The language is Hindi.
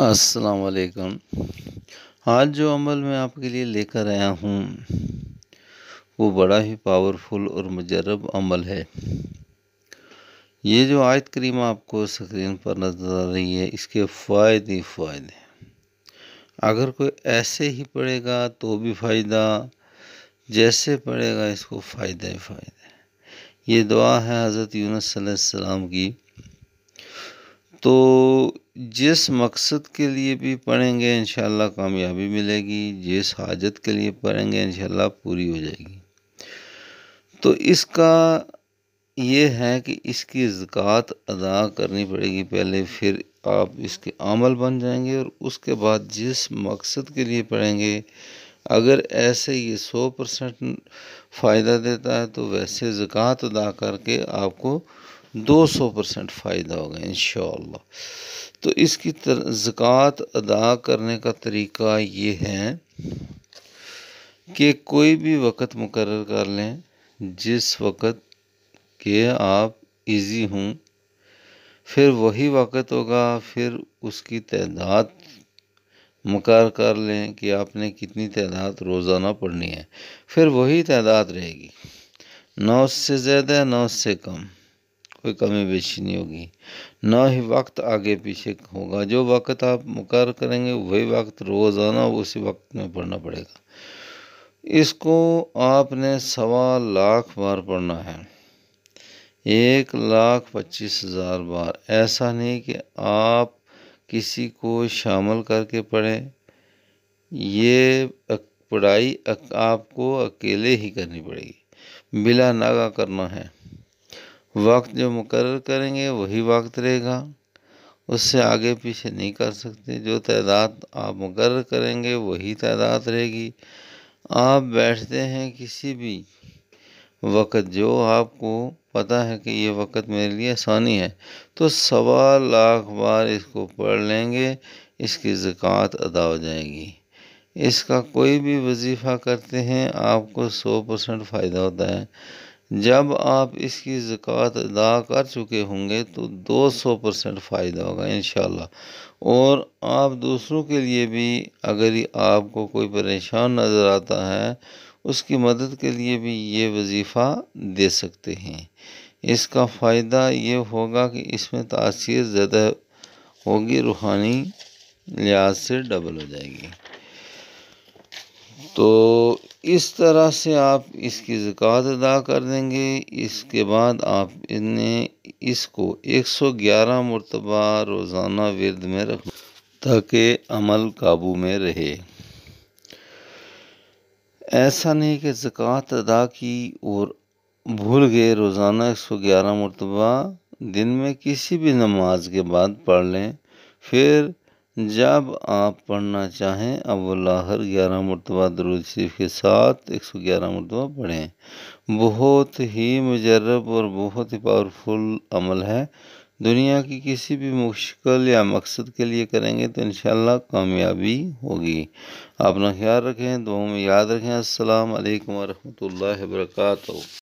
असलकम आज जो अमल मैं आपके लिए लेकर आया हूँ वो बड़ा ही पावरफुल और मुजरब अमल है ये जो आयत करीम आपको स्क्रीन पर नज़र आ रही है इसके फ़ायदे फ़ायदे अगर कोई ऐसे ही पढ़ेगा तो भी फ़ायदा जैसे पढ़ेगा इसको फ़ायदा ही फ़ायदा ये दुआ है हज़रत यूनस सलाम की तो जिस मकसद के लिए भी पढ़ेंगे इंशाल्लाह कामयाबी मिलेगी जिस हाजत के लिए पढ़ेंगे इंशाल्लाह पूरी हो जाएगी तो इसका ये है कि इसकी ज़क़़त अदा करनी पड़ेगी पहले फिर आप इसके अमल बन जाएंगे और उसके बाद जिस मकसद के लिए पढ़ेंगे अगर ऐसे ये सौ परसेंट फ़ायदा देता है तो वैसे ज़क़़त अदा करके आपको 200 परसेंट फ़ायदा होगा इन तो इसकी ज़क़़त अदा करने का तरीका ये है कि कोई भी वक़्त मुकर कर लें जिस वक़्त के आप इज़ी हों फिर वही वक़्त होगा फिर उसकी तदाद मुकर कर लें कि आपने कितनी तादाद रोज़ाना पढ़नी है फिर वही तादाद रहेगी नौ से ज़्यादा नौ से कम कोई कमी बेशी नहीं होगी ना ही वक्त आगे पीछे होगा जो वक्त आप मुकर करेंगे वही वक्त रोज़ाना उसी वक्त में पढ़ना पड़ेगा इसको आपने सवा लाख बार पढ़ना है एक लाख पच्चीस हज़ार बार ऐसा नहीं कि आप किसी को शामिल करके पढ़ें ये पढ़ाई आपको अकेले ही करनी पड़ेगी बिला नागा करना है वक्त जो मुकर करेंगे वही वक्त रहेगा उससे आगे पीछे नहीं कर सकते जो तादाद आप मुकर करेंगे वही तादाद रहेगी आप बैठते हैं किसी भी वक़्त जो आपको पता है कि ये वक़्त मेरे लिए आसानी है तो सवा लाख बार इसको पढ़ लेंगे इसकी ज़क़़त अदा हो जाएगी इसका कोई भी वजीफ़ा करते हैं आपको सौ परसेंट फ़ायदा होता है जब आप इसकी ज़क़़त अदा कर चुके होंगे तो 200 परसेंट फ़ायदा होगा इन और आप दूसरों के लिए भी अगर आपको कोई परेशान नज़र आता है उसकी मदद के लिए भी ये वजीफ़ा दे सकते हैं इसका फ़ायदा ये होगा कि इसमें तासीर ज़्यादा होगी रूहानी लिहाज से डबल हो जाएगी तो इस तरह से आप इसकी ज़क़़त अदा कर देंगे इसके बाद आप इन्हें इसको एक सौ ग्यारह मरतबा रोज़ाना वर्द में रख ताकि अमल काबू में रहे ऐसा नहीं कि ज़क़़त अदा की और भूल गए रोज़ाना एक सौ ग्यारह मरतबा दिन में किसी भी नमाज के बाद पढ़ लें फिर जब आप पढ़ना चाहें अब लाहर ग्यारह मरतबा दरुज शरीफ के साथ एक सौ ग्यारह मरतबा पढ़ें बहुत ही मुजरब और बहुत ही पावरफुल अमल है दुनिया की किसी भी मुश्किल या मकसद के लिए करेंगे तो इन कामयाबी होगी अपना ख्याल रखें दो में याद रखें असल वरहमल वर्का